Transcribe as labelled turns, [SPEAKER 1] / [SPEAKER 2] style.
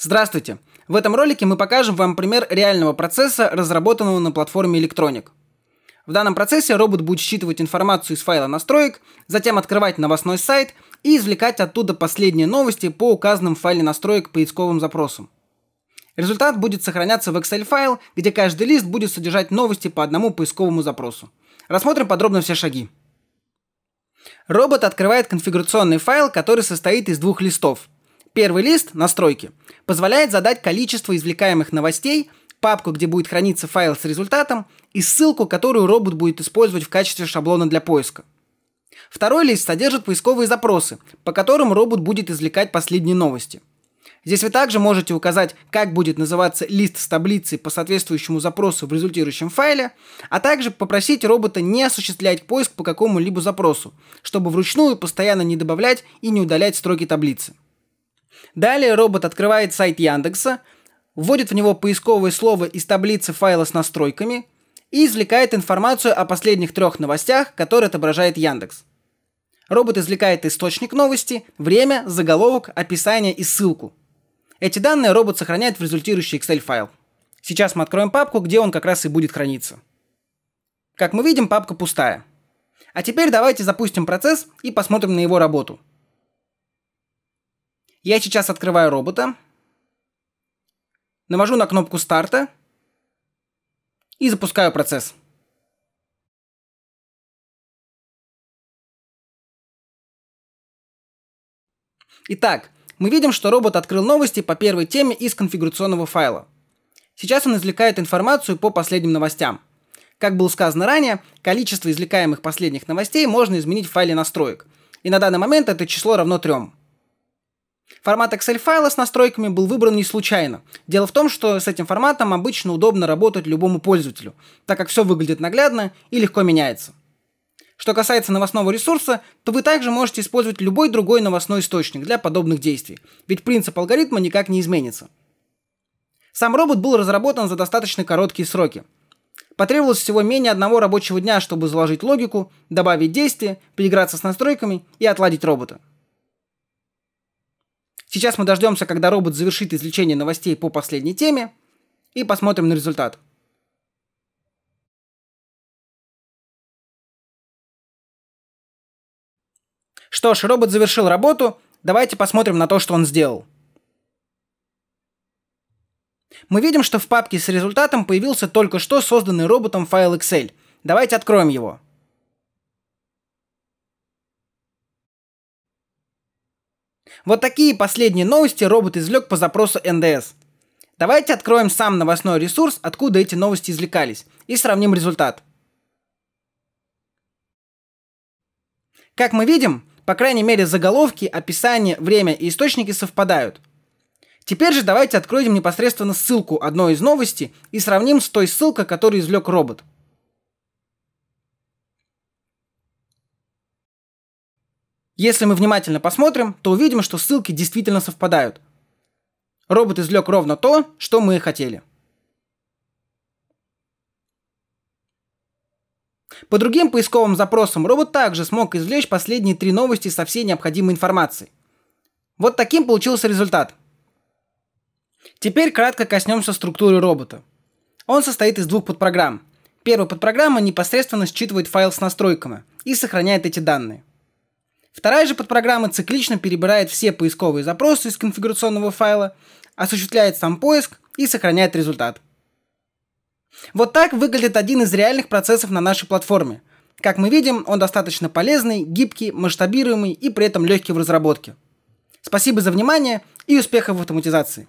[SPEAKER 1] Здравствуйте! В этом ролике мы покажем вам пример реального процесса, разработанного на платформе Electronic. В данном процессе робот будет считывать информацию из файла настроек, затем открывать новостной сайт и извлекать оттуда последние новости по указанным в файле настроек поисковым запросам. Результат будет сохраняться в Excel-файл, где каждый лист будет содержать новости по одному поисковому запросу. Рассмотрим подробно все шаги. Робот открывает конфигурационный файл, который состоит из двух листов – Первый лист «Настройки» позволяет задать количество извлекаемых новостей, папку, где будет храниться файл с результатом, и ссылку, которую робот будет использовать в качестве шаблона для поиска. Второй лист содержит поисковые запросы, по которым робот будет извлекать последние новости. Здесь вы также можете указать, как будет называться лист с таблицей по соответствующему запросу в результирующем файле, а также попросить робота не осуществлять поиск по какому-либо запросу, чтобы вручную постоянно не добавлять и не удалять строки таблицы. Далее робот открывает сайт Яндекса, вводит в него поисковые слова из таблицы файла с настройками и извлекает информацию о последних трех новостях, которые отображает Яндекс. Робот извлекает источник новости, время, заголовок, описание и ссылку. Эти данные робот сохраняет в результирующий Excel-файл. Сейчас мы откроем папку, где он как раз и будет храниться. Как мы видим, папка пустая. А теперь давайте запустим процесс и посмотрим на его работу – я сейчас открываю робота. Навожу на кнопку старта.
[SPEAKER 2] И запускаю процесс.
[SPEAKER 1] Итак, мы видим, что робот открыл новости по первой теме из конфигурационного файла. Сейчас он извлекает информацию по последним новостям. Как было сказано ранее, количество извлекаемых последних новостей можно изменить в файле настроек. И на данный момент это число равно 3. Формат Excel-файла с настройками был выбран не случайно. Дело в том, что с этим форматом обычно удобно работать любому пользователю, так как все выглядит наглядно и легко меняется. Что касается новостного ресурса, то вы также можете использовать любой другой новостной источник для подобных действий, ведь принцип алгоритма никак не изменится. Сам робот был разработан за достаточно короткие сроки. Потребовалось всего менее одного рабочего дня, чтобы заложить логику, добавить действия, поиграться с настройками и отладить робота. Сейчас мы дождемся, когда робот завершит извлечение новостей по последней теме, и посмотрим на результат. Что ж, робот завершил работу, давайте посмотрим на то, что он сделал. Мы видим, что в папке с результатом появился только что созданный роботом файл Excel. Давайте откроем его. Вот такие последние новости робот извлек по запросу НДС. Давайте откроем сам новостной ресурс, откуда эти новости извлекались, и сравним результат. Как мы видим, по крайней мере заголовки, описание, время и источники совпадают. Теперь же давайте откроем непосредственно ссылку одной из новостей и сравним с той ссылкой, которую извлек робот. Если мы внимательно посмотрим, то увидим, что ссылки действительно совпадают. Робот извлек ровно то, что мы и хотели. По другим поисковым запросам робот также смог извлечь последние три новости со всей необходимой информацией. Вот таким получился результат. Теперь кратко коснемся структуры робота. Он состоит из двух подпрограмм. Первая подпрограмма непосредственно считывает файл с настройками и сохраняет эти данные. Вторая же подпрограмма циклично перебирает все поисковые запросы из конфигурационного файла, осуществляет сам поиск и сохраняет результат. Вот так выглядит один из реальных процессов на нашей платформе. Как мы видим, он достаточно полезный, гибкий, масштабируемый и при этом легкий в разработке. Спасибо за внимание и успехов в
[SPEAKER 2] автоматизации.